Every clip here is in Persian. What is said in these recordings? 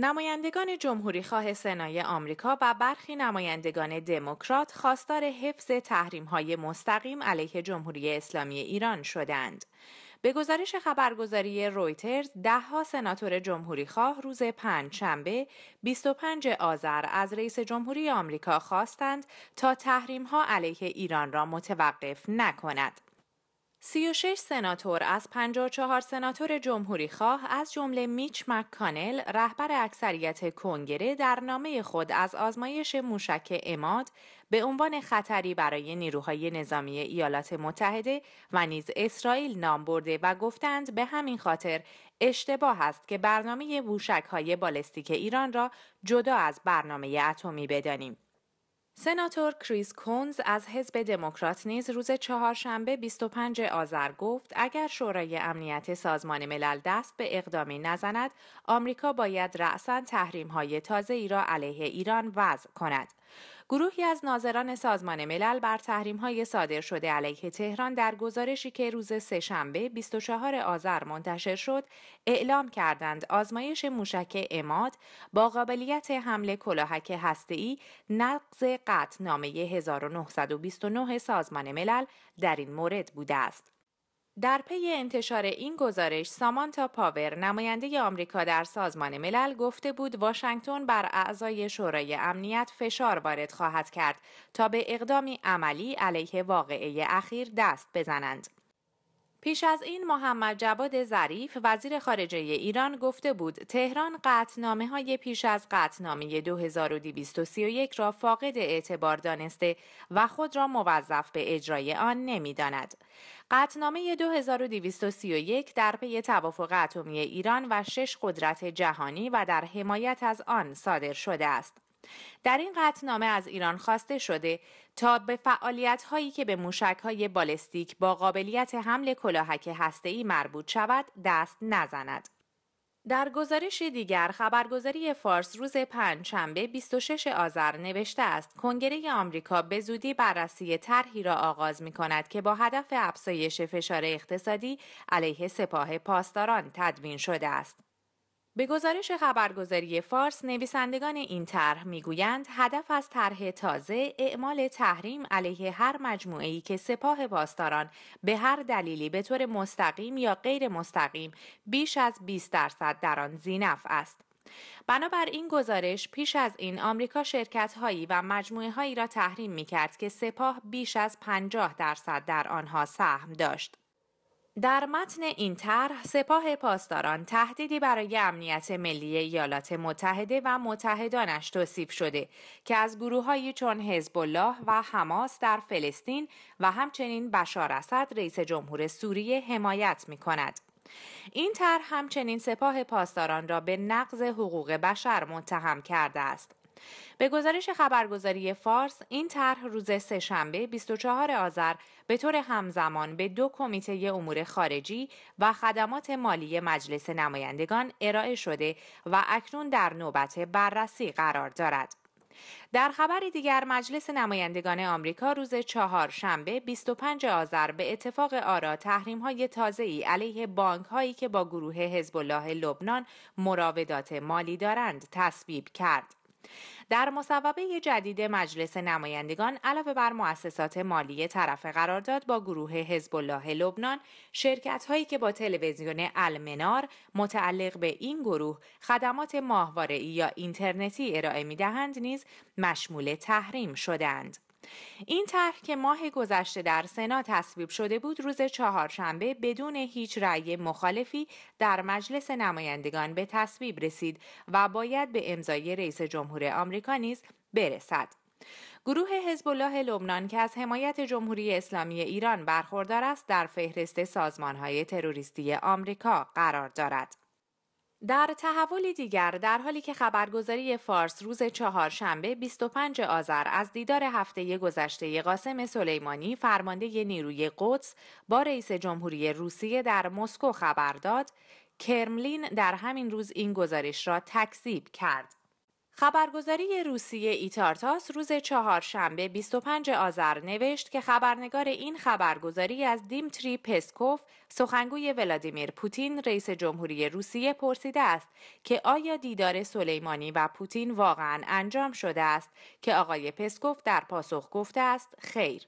نمایندگان خواه سنای آمریکا و برخی نمایندگان دموکرات خواستار حفظ تحریم های مستقیم علیه جمهوری اسلامی ایران شدند. به گزارش خبرگزاری رویترز دهها سناتور خواه روز پنج شنبه 25 آذر از رئیس جمهوری آمریکا خواستند تا تحریم ها علیه ایران را متوقف نکند. 36 سناتور از 54 سناتور جمهوری خواه از جمله میچ مککانل، رهبر اکثریت کنگره در نامه خود از آزمایش موشک اماد به عنوان خطری برای نیروهای نظامی ایالات متحده و نیز اسرائیل نام برده و گفتند به همین خاطر اشتباه است که برنامه موشک های بالستیک ایران را جدا از برنامه اتمی بدانیم. سناتور کریس کونز از حزب دموکرات نیز روز چهارشنبه 25 آذر گفت اگر شورای امنیت سازمان ملل دست به اقدامی نزند آمریکا باید رأسا تحریم های تازه ای را علیه ایران وضع کند گروهی از ناظران سازمان ملل بر تحریم های صادر شده علیه تهران در گزارشی که روز سهشنبه 24 آذر منتشر شد اعلام کردند آزمایش موشک اماد با قابلیت حمل کلاهک هسته‌ای نقض قطعنامه 1929 سازمان ملل در این مورد بوده است. در پی انتشار این گزارش سامانتا پاور نماینده آمریکا در سازمان ملل گفته بود واشنگتن بر اعضای شورای امنیت فشار وارد خواهد کرد تا به اقدامی عملی علیه واقعه اخیر دست بزنند. پیش از این محمد جواد ظریف وزیر خارجه ایران گفته بود تهران قطنامه های پیش از قطنامه 2231 را فاقد اعتبار دانسته و خود را موظف به اجرای آن داند قطنامه 2231 در پی توافق اتمی ایران و شش قدرت جهانی و در حمایت از آن صادر شده است. در این قطنامه از ایران خواسته شده تا به فعالیت هایی که به موشک های بالستیک با قابلیت حمل کلاهک هسته‌ای مربوط شود دست نزند. در گزارش دیگر خبرگزاری فارس روز پنج شنبه 26 آذر نوشته است کنگره آمریکا به زودی بررسی طرحی را آغاز می کند که با هدف افزایش فشار اقتصادی علیه سپاه پاسداران تدوین شده است. به گزارش خبرگزاری فارس نویسندگان این طرح میگویند هدف از طرح تازه اعمال تحریم علیه هر ای که سپاه پاسداران به هر دلیلی به طور مستقیم یا غیر مستقیم بیش از 20 درصد در آن زینف است. بنابر این گزارش پیش از این آمریکا شرکت هایی و مجموعه هایی را تحریم می کرد که سپاه بیش از 50 درصد در آنها سهم داشت. در متن این طرح سپاه پاسداران تهدیدی برای امنیت ملی ایالات متحده و متحدانش توصیف شده که از گروههایی چون حزب الله و حماس در فلسطین و همچنین بشار اسد رئیس جمهور سوریه حمایت می کند. این طرح همچنین سپاه پاسداران را به نقض حقوق بشر متهم کرده است به گزارش خبرگزاری فارس این طرح روز شنبه 24 آذر به طور همزمان به دو کمیته امور خارجی و خدمات مالی مجلس نمایندگان ارائه شده و اکنون در نوبت بررسی قرار دارد. در خبر دیگر مجلس نمایندگان آمریکا روز چهار شنبه 25 آذر به اتفاق آرا تحریم های تازه ای علیه بانک هایی که با گروه حزب الله لبنان مراودات مالی دارند تصویب کرد. در مصوبه جدید مجلس نمایندگان علاوه بر مؤسسات مالی طرف قرارداد با گروه حزب الله لبنان شرکت هایی که با تلویزیون المنار متعلق به این گروه خدمات ماهواره یا اینترنتی ارائه می دهند نیز مشمول تحریم شدند. این طرح که ماه گذشته در سنا تصویب شده بود روز چهارشنبه بدون هیچ رأی مخالفی در مجلس نمایندگان به تصویب رسید و باید به امضای رئیس جمهور آمریکا نیز برسد. گروه حزب الله لبنان که از حمایت جمهوری اسلامی ایران برخوردار است در فهرست سازمانهای تروریستی آمریکا قرار دارد. در تحول دیگر در حالی که خبرگزاری فارس روز چهارشنبه 25 آذر از دیدار هفته گذشته قاسم سلیمانی فرمانده نیروی قدس با رئیس جمهوری روسیه در مسکو خبر داد کرملین در همین روز این گزارش را تکذیب کرد خبرگزاری روسیه ایتارتاس روز چهارشنبه 25 آذر نوشت که خبرنگار این خبرگزاری از دیمتری پسکوف سخنگوی ولادیمیر پوتین رئیس جمهوری روسیه پرسیده است که آیا دیدار سلیمانی و پوتین واقعا انجام شده است که آقای پسکوف در پاسخ گفته است خیر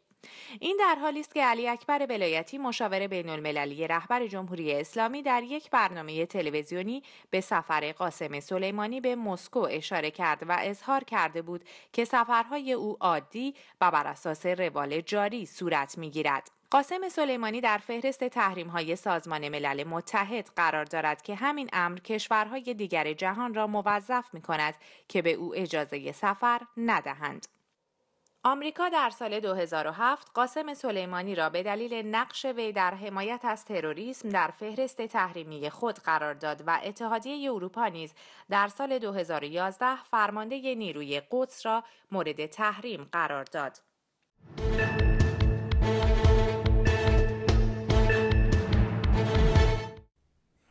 این در حالی است که علی اکبر ولایتی مشاور بین المللی رهبر جمهوری اسلامی در یک برنامه تلویزیونی به سفر قاسم سلیمانی به مسکو اشاره کرد و اظهار کرده بود که سفرهای او عادی و بر اساس روال جاری صورت میگیرد قاسم سلیمانی در فهرست تحریم های سازمان ملل متحد قرار دارد که همین امر کشورهای دیگر جهان را موظف می کند که به او اجازه سفر ندهند. آمریکا در سال 2007 قاسم سلیمانی را به دلیل نقش وی در حمایت از تروریسم در فهرست تحریمی خود قرار داد و اتحادیه اروپا نیز در سال 2011 فرمانده نیروی قدس را مورد تحریم قرار داد.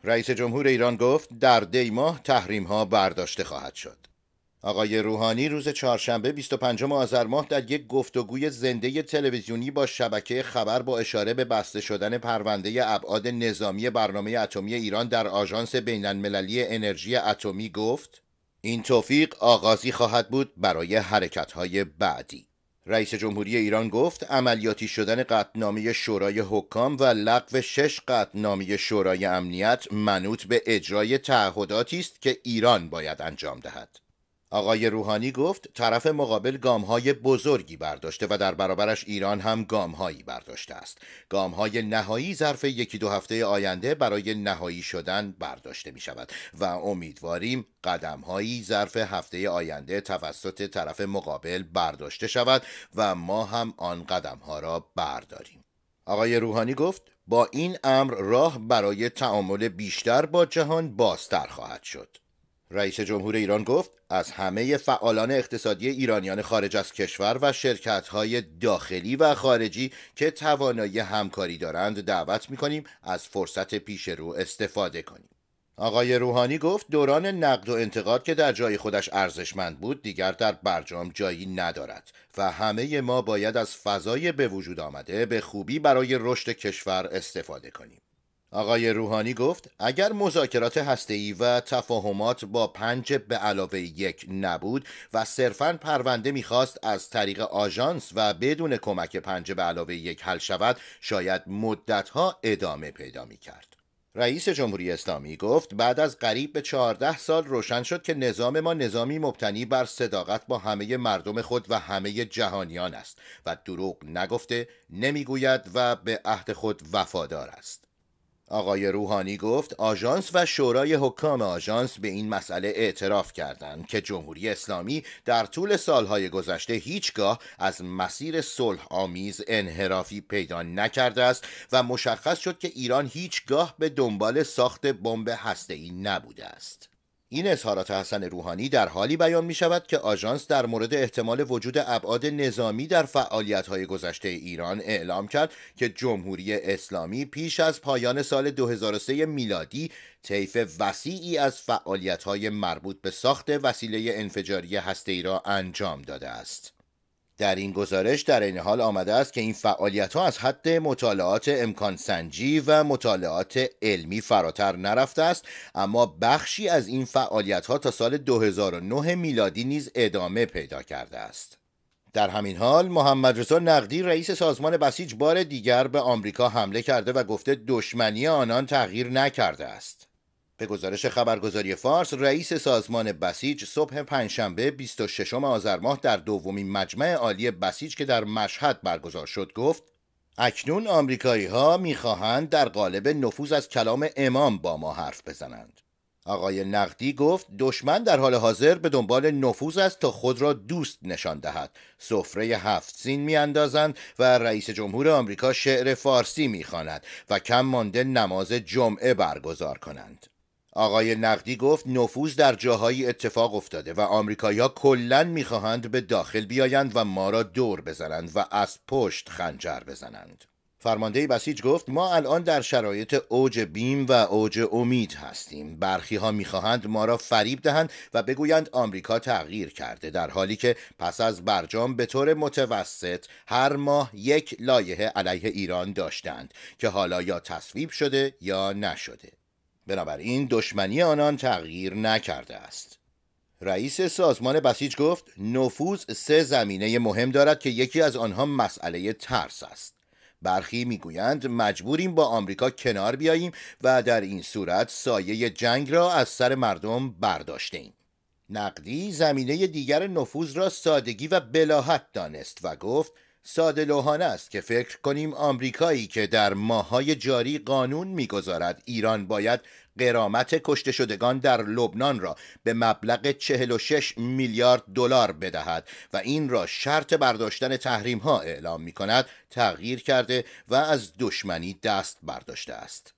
رئیس جمهور ایران گفت در دی ماه تحریم ها برداشته خواهد شد. آقای روحانی روز چهارشنبه 25 آذر ماه در یک گفتگوی زنده تلویزیونی با شبکه خبر با اشاره به بسته شدن پرونده ابعاد نظامی برنامه اتمی ایران در آژانس بین‌المللی انرژی اتمی گفت این توفیق آغازی خواهد بود برای حرکت‌های بعدی رئیس جمهوری ایران گفت عملیاتی شدن قطنامه شورای حکام و لغو شش قطنامی شورای امنیت منوط به اجرای تعهداتی است که ایران باید انجام دهد آقای روحانی گفت طرف مقابل گامهای بزرگی برداشته و در برابرش ایران هم گامهایی برداشته است گامهای نهایی ظرف یکی دو هفته آینده برای نهایی شدن برداشته می شود و امیدواریم قدمهایی ظرف هفته آینده توسط طرف مقابل برداشته شود و ما هم آن قدمها را برداریم آقای روحانی گفت با این امر راه برای تعامل بیشتر با جهان بازتر خواهد شد رئیس جمهور ایران گفت از همه فعالان اقتصادی ایرانیان خارج از کشور و شرکت‌های داخلی و خارجی که توانایی همکاری دارند دعوت می‌کنیم از فرصت پیش رو استفاده کنیم. آقای روحانی گفت دوران نقد و انتقاد که در جای خودش ارزشمند بود دیگر در برجام جایی ندارد و همه ما باید از فضای به وجود آمده به خوبی برای رشد کشور استفاده کنیم. آقای روحانی گفت اگر مذاکرات هسته‌ای و تفاهمات با پنج به علاوه یک نبود و صرفا پرونده میخواست از طریق آژانس و بدون کمک پنج به علاوه یک حل شود شاید مدتها ادامه پیدا میکرد. رئیس جمهوری اسلامی گفت بعد از قریب به 14 سال روشن شد که نظام ما نظامی مبتنی بر صداقت با همه مردم خود و همه جهانیان است و دروغ نگفته نمیگوید و به عهد خود وفادار است. آقای روحانی گفت آژانس و شورای حکام آژانس به این مسئله اعتراف کردند که جمهوری اسلامی در طول سالهای گذشته هیچگاه از مسیر صلح آمیز انحرافی پیدا نکرده است و مشخص شد که ایران هیچگاه به دنبال ساخت بمب هسته‌ای نبوده است. این اظهارات حسن روحانی در حالی بیان می شود که آژانس در مورد احتمال وجود ابعاد نظامی در فعالیت های گذشته ایران اعلام کرد که جمهوری اسلامی پیش از پایان سال 2003 میلادی طیف وسیعی از فعالیت های مربوط به ساخت وسیله انفجاری هسته را انجام داده است. در این گزارش در این حال آمده است که این فعالیت ها از حد مطالعات امکان سنجی و مطالعات علمی فراتر نرفته است اما بخشی از این فعالیت ها تا سال 2009 میلادی نیز ادامه پیدا کرده است در همین حال محمد رضا نقدی رئیس سازمان بسیج بار دیگر به آمریکا حمله کرده و گفته دشمنی آنان تغییر نکرده است به گزارش خبرگزاری فارس رئیس سازمان بسیج صبح پنجشنبه 26 آذر ماه در دومین مجمع عالی بسیج که در مشهد برگزار شد گفت اکنون آمریکایی ها میخواهند در قالب نفوذ از کلام امام با ما حرف بزنند آقای نقدی گفت دشمن در حال حاضر به دنبال نفوذ است تا خود را دوست نشان دهد سفره هفت سین میاندازند و رئیس جمهور آمریکا شعر فارسی میخواند و کم مانده نماز جمعه برگزار کنند آقای نقدی گفت نفوذ در جاهایی اتفاق افتاده و آمریکایی‌ها کلا میخواهند به داخل بیایند و ما را دور بزنند و از پشت خنجر بزنند. فرمانده بسیج گفت ما الان در شرایط اوج بیم و اوج امید هستیم برخی ها میخواهند ما را فریب دهند و بگویند آمریکا تغییر کرده در حالی که پس از برجام به طور متوسط هر ماه یک لایحه علیه ایران داشتند که حالا یا تصویب شده یا نشده بنابراین دشمنی آنان تغییر نکرده است رئیس سازمان بسیج گفت نفوذ سه زمینه مهم دارد که یکی از آنها مسئله ترس است برخی میگویند مجبوریم با آمریکا کنار بیاییم و در این صورت سایه جنگ را از سر مردم برداشتیم نقدی زمینه دیگر نفوذ را سادگی و بلاحت دانست و گفت ساده لوحانه است که فکر کنیم آمریکایی که در ماهای جاری قانون میگذارد ایران باید قرامت کشته شدگان در لبنان را به مبلغ 46 میلیارد دلار بدهد و این را شرط برداشتن تحریم ها اعلام می کند تغییر کرده و از دشمنی دست برداشته است.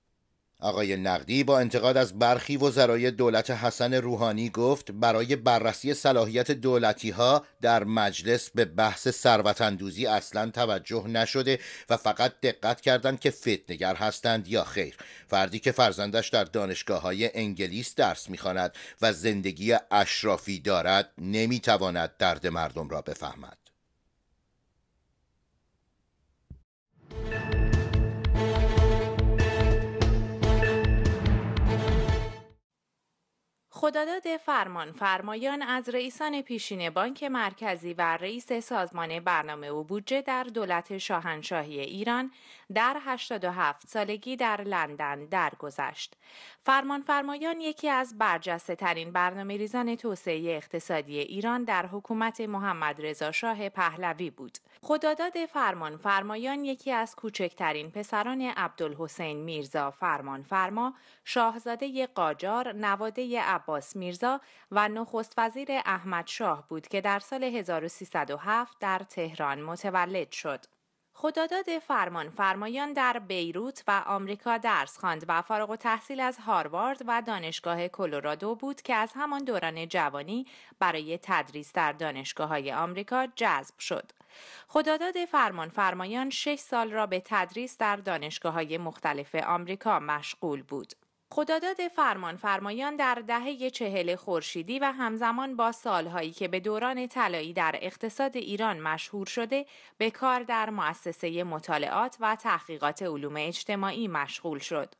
آقای نقدی با انتقاد از برخی وزرای دولت حسن روحانی گفت برای بررسی صلاحیت دولتی ها در مجلس به بحث ثروت اندوزی اصلا توجه نشده و فقط دقت کردند که فتنگر هستند یا خیر فردی که فرزندش در دانشگاه های انگلیس درس میخواند و زندگی اشرافی دارد نمیتواند درد مردم را بفهمد خداداد فرمان فرمایان از رئیسان پیشین بانک مرکزی و رئیس سازمان برنامه و بودجه در دولت شاهنشاهی ایران در 87 سالگی در لندن درگذشت. فرمان فرمایان یکی از برجسته ترین برنامه ریزان توسعه اقتصادی ایران در حکومت محمد رضا شاه پهلوی بود. خداداد فرمان فرمایان یکی از کوچکترین پسران عبدالحسین میرزا فرمان فرما شاهزاده قاجار نواده عباس عباس میرزا و نخست وزیر احمد شاه بود که در سال 1307 در تهران متولد شد. خداداد فرمان فرمایان در بیروت و آمریکا درس خواند و فارغ و تحصیل از هاروارد و دانشگاه کلرادو بود که از همان دوران جوانی برای تدریس در دانشگاه های آمریکا جذب شد. خداداد فرمان فرمایان شش سال را به تدریس در دانشگاه های مختلف آمریکا مشغول بود. خداداد فرمان فرمایان در دهه چهل خورشیدی و همزمان با سالهایی که به دوران طلایی در اقتصاد ایران مشهور شده به کار در مؤسسه مطالعات و تحقیقات علوم اجتماعی مشغول شد.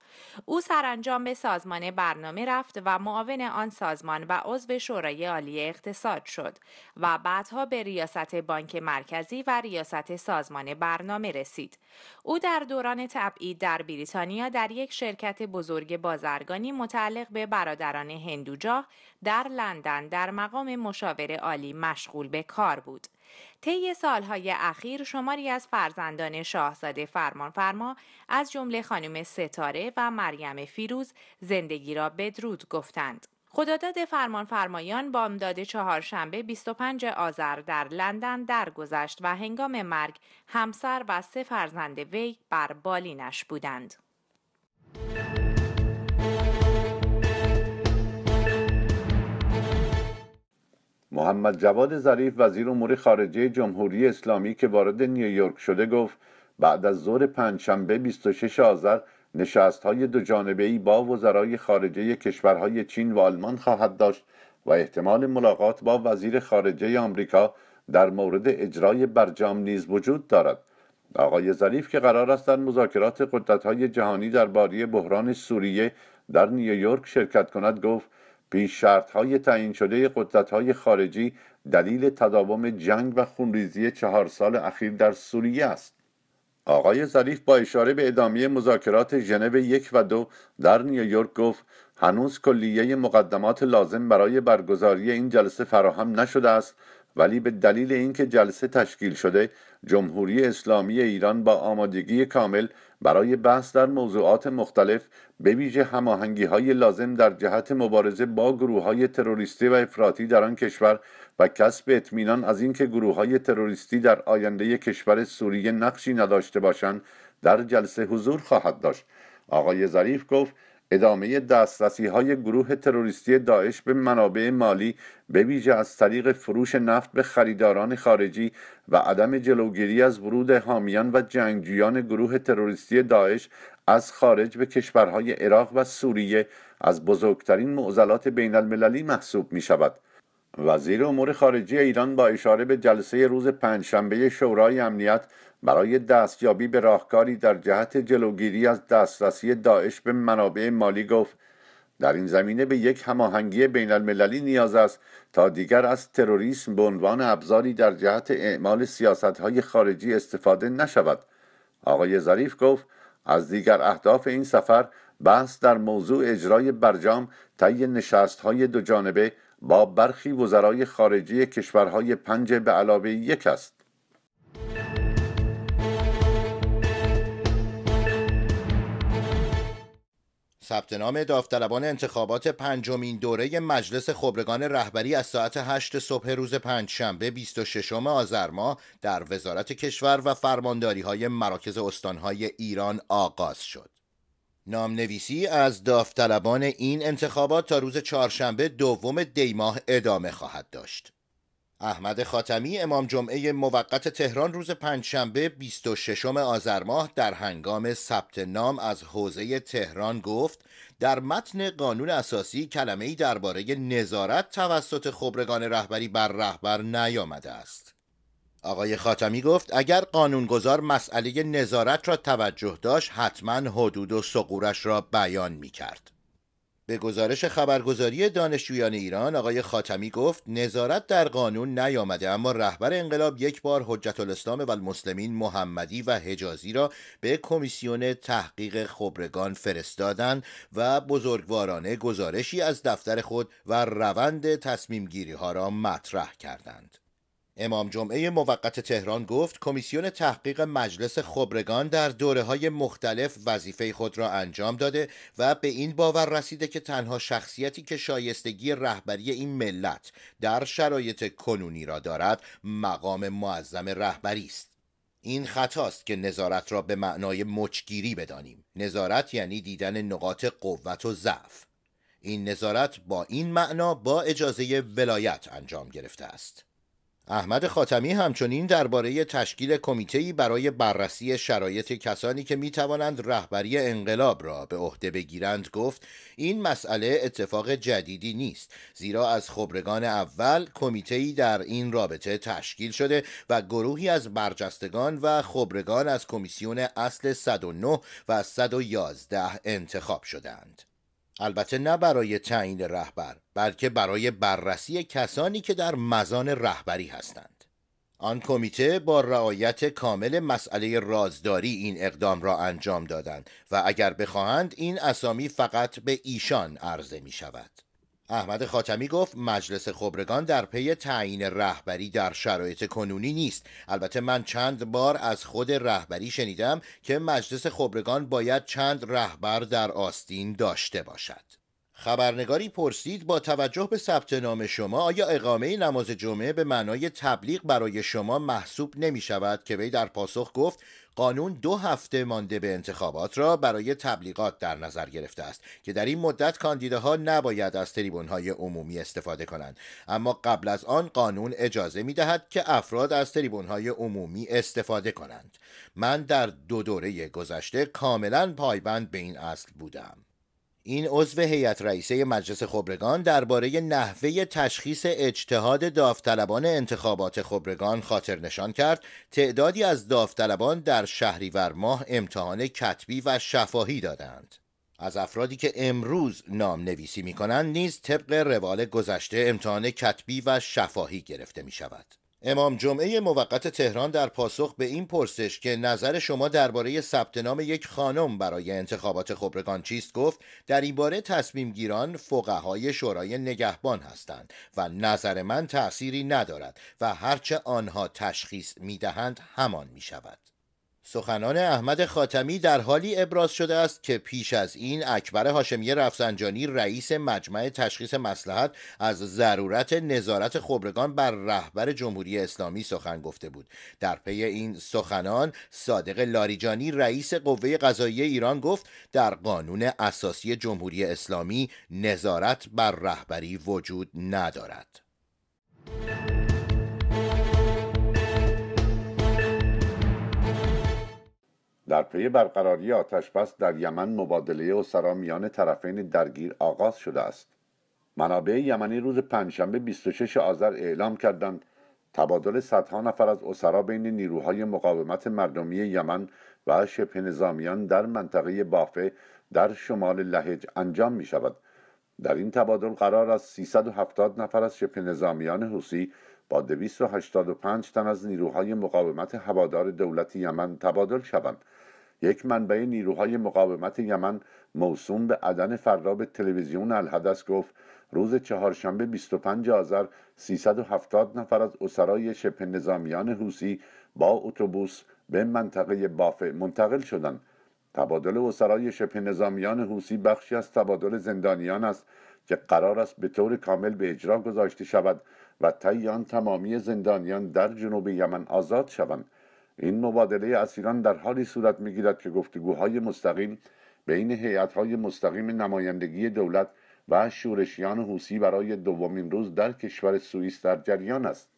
او سرانجام به سازمان برنامه رفت و معاون آن سازمان و عضو شورای عالی اقتصاد شد و بعدها به ریاست بانک مرکزی و ریاست سازمان برنامه رسید. او در دوران تبعید در بریتانیا در یک شرکت بزرگ باز بازرگانی متعلق به برادران هندوجاه در لندن در مقام مشاور عالی مشغول به کار بود. طی سالهای اخیر شماری از فرزندان شاهزاده فرمانفرما از جمله خانم ستاره و مریم فیروز زندگی را بدرود گفتند. خداداد فرمانفرمایان بامداد چهارشنبه 25 آذر در لندن درگذشت و هنگام مرگ همسر و سه فرزند وی بر بالینش بودند. محمد جواد ظریف وزیر امور خارجه جمهوری اسلامی که وارد نیویورک شده گفت بعد از ظهر پنجشنبه 26 آذر نشست های دو جانبه ای با وزرای خارجه کشورهای چین و آلمان خواهد داشت و احتمال ملاقات با وزیر خارجه آمریکا در مورد اجرای برجام نیز وجود دارد آقای ظریف که قرار است در مذاکرات قدرت‌های جهانی درباره بحران سوریه در نیویورک شرکت کند گفت پیش شرط های تعیین شده قدرت های خارجی دلیل تداوم جنگ و خونریزی چهار سال اخیر در سوریه است آقای ظریف با اشاره به ادامه مذاکرات ژنو یک و دو در نیویورک گفت هنوز کلیه مقدمات لازم برای برگزاری این جلسه فراهم نشده است ولی به دلیل اینکه جلسه تشکیل شده جمهوری اسلامی ایران با آمادگی کامل برای بحث در موضوعات مختلف به ویژه هماهنگی های لازم در جهت مبارزه با گروه های تروریستی و افراطی در آن کشور و کسب اطمینان از اینکه گروه های تروریستی در آینده کشور سوریه نقشی نداشته باشند در جلسه حضور خواهد داشت آقای ظریف گفت ادامه دسترسی های گروه تروریستی داعش به منابع مالی به ویژه از طریق فروش نفت به خریداران خارجی و عدم جلوگیری از ورود حامیان و جنگجویان گروه تروریستی داعش از خارج به کشورهای عراق و سوریه از بزرگترین معضلات بین المللی محسوب می شود. وزیر امور خارجه ایران با اشاره به جلسه روز پنجشنبه شورای امنیت برای دستیابی به راهکاری در جهت جلوگیری از دسترسی داعش به منابع مالی گفت در این زمینه به یک هماهنگی بین المللی نیاز است تا دیگر از تروریسم به عنوان ابزاری در جهت اعمال های خارجی استفاده نشود آقای ظریف گفت از دیگر اهداف این سفر بحث در موضوع اجرای برجام طی نشستهای دو با برخی وزرای خارجی کشورهای پنج به علاوه یک است ثبت نام داوطلبان انتخابات پنجمین دوره مجلس خبرگان رهبری از ساعت 8 صبح روز پنجشنبه 26 آذر ماه در وزارت کشور و فرمانداری های مراکز استانهای ایران آغاز شد. نامنویسی از داوطلبان این انتخابات تا روز چهارشنبه دوم دیماه ادامه خواهد داشت. احمد خاتمی امام جمعه موقت تهران روز پنجشنبه 26 آذر ماه در هنگام ثبت نام از حوزه تهران گفت در متن قانون اساسی کلمه‌ای درباره نظارت توسط خبرگان رهبری بر رهبر نیامده است. آقای خاتمی گفت اگر قانونگذار مسئله نظارت را توجه داشت حتما حدود و سقورش را بیان می کرد. به گزارش خبرگزاری دانشجویان ایران آقای خاتمی گفت نظارت در قانون نیامده اما رهبر انقلاب یک بار حجت الاسلام و المسلمین محمدی و حجازی را به کمیسیون تحقیق خبرگان فرستادند و بزرگوارانه گزارشی از دفتر خود و روند تصمیم گیری ها را مطرح کردند. امام جمعه موقت تهران گفت کمیسیون تحقیق مجلس خبرگان در دوره های مختلف وظیفه خود را انجام داده و به این باور رسیده که تنها شخصیتی که شایستگی رهبری این ملت در شرایط کنونی را دارد مقام معظم رهبری است. این خطاست که نظارت را به معنای مچگیری بدانیم. نظارت یعنی دیدن نقاط قوت و ضعف. این نظارت با این معنا با اجازه ولایت انجام گرفته است. احمد خاتمی همچنین درباره تشکیل کمیتهای برای بررسی شرایط کسانی که می توانند رهبری انقلاب را به عهده بگیرند گفت این مسئله اتفاق جدیدی نیست زیرا از خبرگان اول کمیتهای در این رابطه تشکیل شده و گروهی از برجستگان و خبرگان از کمیسیون اصل 109 و 111 انتخاب شدند البته نه برای تعیین رهبر بلکه برای بررسی کسانی که در مزان رهبری هستند آن کمیته با رعایت کامل مسئله رازداری این اقدام را انجام دادند و اگر بخواهند این اسامی فقط به ایشان عرضه می شود احمد خاتمی گفت مجلس خبرگان در پی تعیین رهبری در شرایط کنونی نیست البته من چند بار از خود رهبری شنیدم که مجلس خبرگان باید چند رهبر در آستین داشته باشد خبرنگاری پرسید با توجه به ثبت نام شما آیا اقامه نماز جمعه به معنای تبلیغ برای شما محسوب نمی شود که وی در پاسخ گفت قانون دو هفته مانده به انتخابات را برای تبلیغات در نظر گرفته است که در این مدت کاندیداها نباید از های عمومی استفاده کنند اما قبل از آن قانون اجازه می دهد که افراد از های عمومی استفاده کنند من در دو دوره گذشته کاملا پایبند به این اصل بودم این عضو هیئت رئیسه مجلس خبرگان درباره نحوه تشخیص اجتهاد داوطلبان انتخابات خبرگان خاطر نشان کرد تعدادی از داوطلبان در شهریور ماه امتحان کتبی و شفاهی دادند از افرادی که امروز نام نویسی می کنند نیز طبق روال گذشته امتحان کتبی و شفاهی گرفته می شود امام جمعه موقت تهران در پاسخ به این پرسش که نظر شما درباره ثبت نام یک خانم برای انتخابات خبرگان چیست گفت در این باره تصمیم گیران فقهای شورای نگهبان هستند و نظر من تأثیری ندارد و هرچه آنها تشخیص میدهند همان می شود. سخنان احمد خاتمی در حالی ابراز شده است که پیش از این اکبر هاشمی رفسنجانی رئیس مجمع تشخیص مسلحت از ضرورت نظارت خبرگان بر رهبر جمهوری اسلامی سخن گفته بود در پی این سخنان صادق لاریجانی رئیس قوه قضایی ایران گفت در قانون اساسی جمهوری اسلامی نظارت بر رهبری وجود ندارد در پی برقراری بس در یمن مبادله اسرا میان طرفین درگیر آغاز شده است منابع یمنی روز پنجشنبه 26 آذر اعلام کردند تبادل صدها نفر از اسرا بین نیروهای مقاومت مردمی یمن و شبه نظامیان در منطقه بافه در شمال لهج انجام می شود در این تبادل قرار است 370 نفر از شبه نظامیان حوسی با 285 تن از نیروهای مقاومت هوادار دولت یمن تبادل شوند یک منبع نیروهای مقاومت یمن موسوم به عدن فراب تلویزیون الحدث گفت روز چهارشنبه 25 آذر 370 نفر از اسرای شبه نظامیان حوسی با اتوبوس به منطقه بافه منتقل شدند تبادل اسرای شبه نظامیان حوسی بخشی از تبادل زندانیان است که قرار است به طور کامل به اجرا گذاشته شود و طی آن تمامی زندانیان در جنوب یمن آزاد شوند این مبادله اسیران در حالی صورت میگیرد که گفتگوهای مستقیم بین های مستقیم نمایندگی دولت و شورشیان حوسی برای دومین روز در کشور سوئیس در جریان است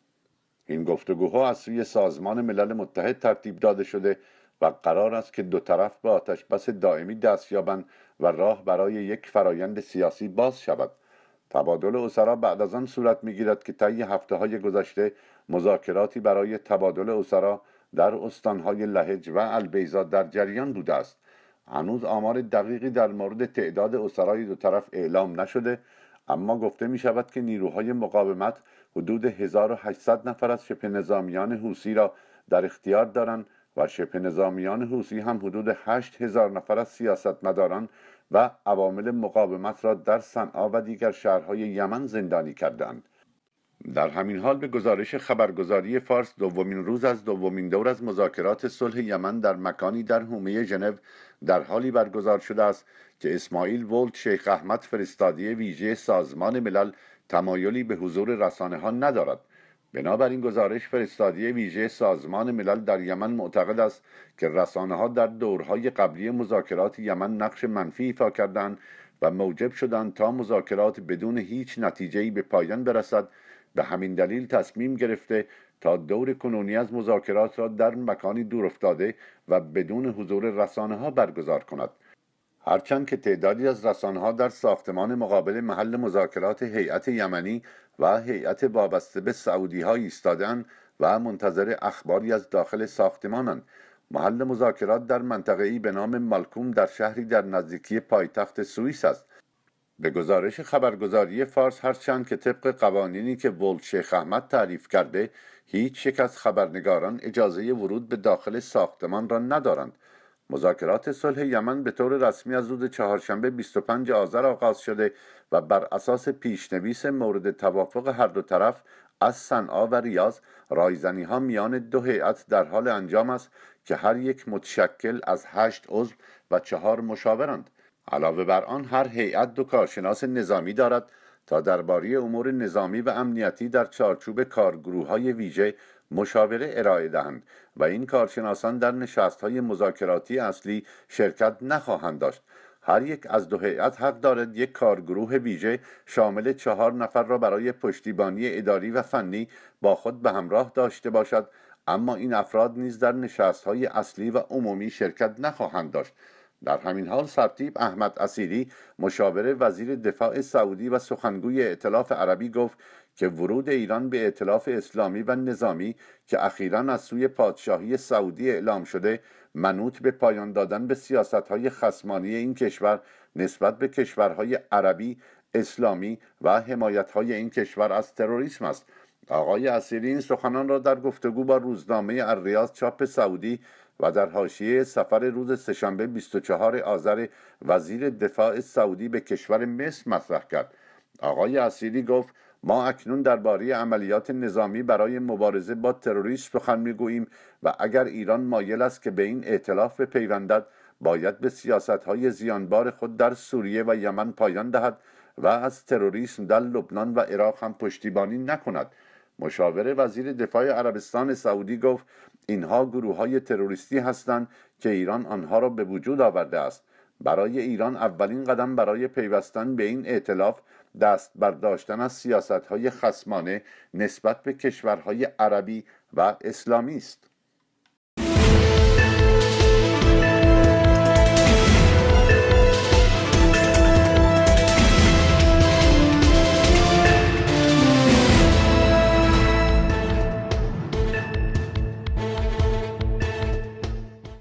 این گفتگوها از سوی سازمان ملل متحد ترتیب داده شده و قرار است که دو طرف به آتش بس دائمی دست یابند و راه برای یک فرایند سیاسی باز شود تبادل اسرا بعد از آن صورت میگیرد که طی هفته های گذشته مذاکراتی برای تبادل اسرا در استانهای لهج و البیزا در جریان بوده است هنوز آمار دقیقی در مورد تعداد اسرای دو طرف اعلام نشده اما گفته می شود که نیروهای مقاومت حدود 1800 نفر از شبه نظامیان حوسی را در اختیار دارند و شبه نظامیان حوسی هم حدود 8000 نفر از سیاستمداران و عوامل مقاومت را در صنعا و دیگر شهرهای یمن زندانی کردند در همین حال به گزارش خبرگزاری فارس دومین روز از دومین دور از مذاکرات صلح یمن در مکانی در حومه ژنو در حالی برگزار شده است که اسماعیل ولد شیخ احمد فرستادی ویژه سازمان ملل تمایلی به حضور رسانه ها ندارد این گزارش فرستادی ویژه سازمان ملل در یمن معتقد است که رسانه ها در دورهای قبلی مذاکرات یمن نقش منفی ایفا کردند و موجب شدند تا مذاکرات بدون هیچ نتیجه‌ای به پایان برسد به همین دلیل تصمیم گرفته تا دور کنونی از مذاکرات را در مکانی دور افتاده و بدون حضور رسانه ها برگزار کند هرچند که تعدادی از رسانه ها در ساختمان مقابل محل مذاکرات هیئت یمنی و هیئت وابسته به سعودی ها ایستادن و منتظر اخباری از داخل ساختمانند محل مذاکرات در منطقه ای به نام مالکوم در شهری در نزدیکی پایتخت سوئیس است به گزارش خبرگزاری فارس هرچند که طبق قوانینی که ولد شیخ احمد تعریف کرده هیچ یک از خبرنگاران اجازه ورود به داخل ساختمان را ندارند مذاکرات صلح یمن به طور رسمی از روز چهارشنبه 25 آذر آغاز شده و بر اساس پیشنویس مورد توافق هر دو طرف از صنعا و ریاض رایزنی ها میان دو هیئت در حال انجام است که هر یک متشکل از هشت عضو و چهار مشاورند علاوه بر آن هر هیئت دو کارشناس نظامی دارد تا درباره امور نظامی و امنیتی در چارچوب کارگروه های ویژه مشاوره ارائه دهند و این کارشناسان در های مذاکراتی اصلی شرکت نخواهند داشت هر یک از دو هیئت حق دارد یک کارگروه ویژه شامل چهار نفر را برای پشتیبانی اداری و فنی با خود به همراه داشته باشد اما این افراد نیز در های اصلی و عمومی شرکت نخواهند داشت در همین حال سرتیب احمد اسیری مشاور وزیر دفاع سعودی و سخنگوی اعتلاف عربی گفت که ورود ایران به اعتلاف اسلامی و نظامی که اخیرا از سوی پادشاهی سعودی اعلام شده منوط به پایان دادن به های خسمانی این کشور نسبت به کشورهای عربی اسلامی و های این کشور از تروریسم است آقای اسیری این سخنان را در گفتگو با روزنامه الریاض چاپ سعودی و در حاشیه سفر روز سهشنبه 24 آذر وزیر دفاع سعودی به کشور مصر مطرح کرد آقای اسیری گفت ما اکنون درباره عملیات نظامی برای مبارزه با تروریسم سخن میگوییم و اگر ایران مایل است که به این اعتلاف بپیوندد باید به سیاستهای زیانبار خود در سوریه و یمن پایان دهد و از تروریسم در لبنان و عراق هم پشتیبانی نکند مشاور وزیر دفاع عربستان سعودی گفت اینها گروه های تروریستی هستند که ایران آنها را به وجود آورده است برای ایران اولین قدم برای پیوستن به این اعتلاف دست برداشتن از سیاست های خسمانه نسبت به کشورهای عربی و اسلامی است